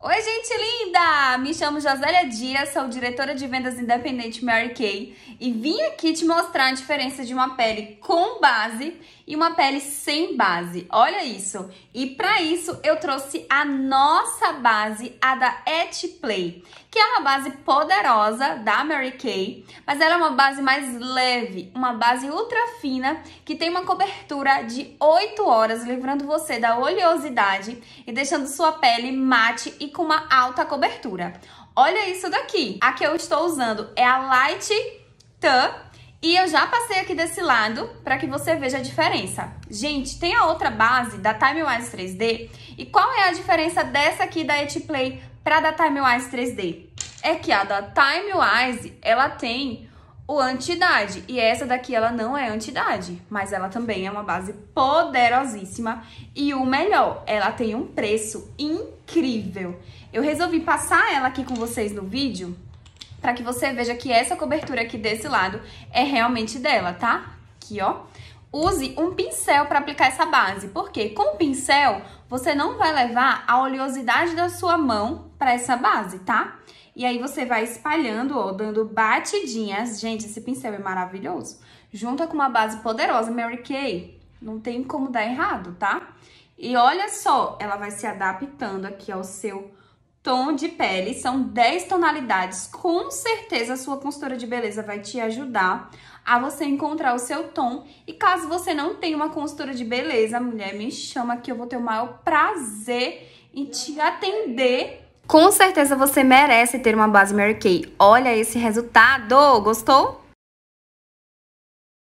Oi, gente linda! Me chamo Josélia Dias, sou diretora de vendas independente Mary Kay e vim aqui te mostrar a diferença de uma pele com base e uma pele sem base. Olha isso! E para isso eu trouxe a nossa base, a da Et Play, que é uma base poderosa da Mary Kay, mas ela é uma base mais leve, uma base ultra fina que tem uma cobertura de 8 horas, livrando você da oleosidade e deixando sua pele mate e com uma alta cobertura. Olha isso daqui. A que eu estou usando é a Light Tan e eu já passei aqui desse lado para que você veja a diferença. Gente, tem a outra base da TimeWise 3D. E qual é a diferença dessa aqui da Etplay para da TimeWise 3D? É que a da TimeWise, ela tem o anti-idade. E essa daqui, ela não é anti-idade, mas ela também é uma base poderosíssima. E o melhor, ela tem um preço incrível. Eu resolvi passar ela aqui com vocês no vídeo, para que você veja que essa cobertura aqui desse lado é realmente dela, tá? Aqui, ó. Use um pincel para aplicar essa base, porque com o pincel você não vai levar a oleosidade da sua mão para essa base, tá? E aí você vai espalhando ou dando batidinhas. Gente, esse pincel é maravilhoso. Junta com uma base poderosa Mary Kay. Não tem como dar errado, tá? E olha só, ela vai se adaptando aqui ao seu tom de pele. São 10 tonalidades. Com certeza a sua consultora de beleza vai te ajudar a você encontrar o seu tom. E caso você não tenha uma consultora de beleza, mulher, me chama que eu vou ter o maior prazer em te atender com certeza você merece ter uma base Mary Kay. Olha esse resultado! Gostou?